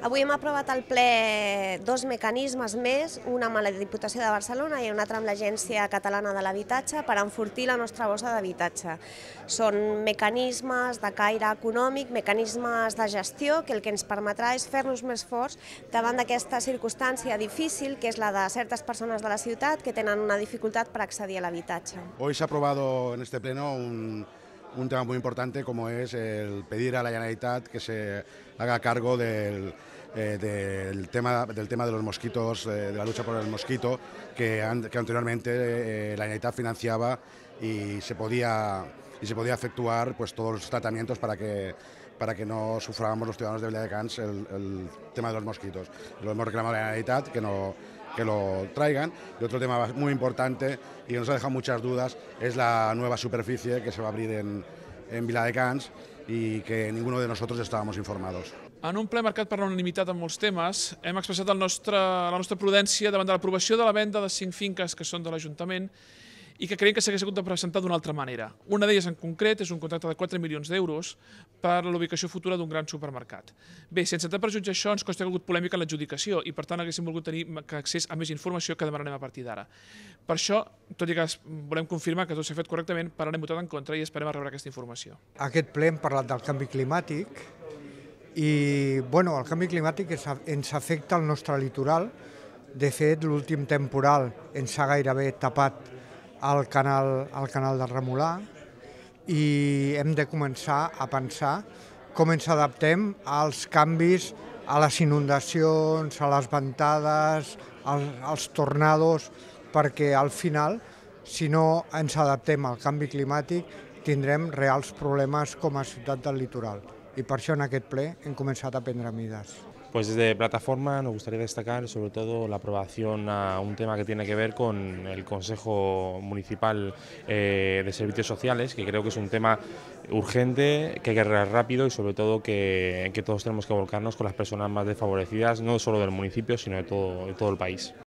Avui hem aprovat al ple dos mecanismes més, una amb la Diputació de Barcelona i una altra amb l'Agència Catalana de l'Habitatge per enfortir la nostra bossa d'habitatge. Són mecanismes de caire econòmic, mecanismes de gestió, que el que ens permetrà és fer-nos més forts davant d'aquesta circumstància difícil que és la de certes persones de la ciutat que tenen una dificultat per accedir a l'habitatge. Hoy se ha aprobado en este pleno un un tema muy importante como es el pedir a la Generalitat que se haga cargo del, eh, tema, del tema de los mosquitos, eh, de la lucha por el mosquito, que, anteriormente eh, la Generalitat financiaba y se podía y se podía efectuar pues todos los tratamientos para que para que no sufrábamos los ciudadanos de Villadecans el, tema de los mosquitos. Lo hemos reclamado a la Generalitat que no que lo traigan. Y otro tema muy importante y que nos ha dejado muchas dudas es la nueva superficie que se va a abrir en, en Viladecans i que ninguno de nosotros estábamos informados. En un ple marcat per la unanimitat en molts temes, hem expressat el nostre, la nostra prudència davant de l'aprovació de la venda de cinc finques que són de l'Ajuntament i que creiem que s'hagués hagut de presentar d'una altra manera. Una d'elles en concret és un contracte de 4 milions d'euros per a l'ubicació futura d'un gran supermercat. Bé, sense tant prejutge això, ens costa que ha hagut polèmica en l'adjudicació i, per tant, haguéssim volgut tenir accés a més informació que demanarem a partir d'ara. Per això, tot i que volem confirmar que tot s'ha fet correctament, per ara hem votat en contra i esperem a rebre aquesta informació. Aquest ple hem parlat del canvi climàtic i, bueno, el canvi climàtic ens afecta el nostre litoral. De fet, l'últim temporal ens ha gairebé tapat al canal, al canal del Remolà i hem de començar a pensar com ens adaptem als canvis, a les inundacions, a les ventades, als, als tornados, perquè al final, si no ens adaptem al canvi climàtic, tindrem reals problemes com a ciutat del litoral. I per això en aquest ple hem començat a prendre mides. Pues desde plataforma nos gustaría destacar sobre todo la aprobación a un tema que tiene que ver con el Consejo Municipal eh, de Servicios Sociales, que creo que es un tema urgente, que hay que arreglar rápido y sobre todo que, todos tenemos que volcarnos con las personas más desfavorecidas, no solo del municipio, sino de todo el país.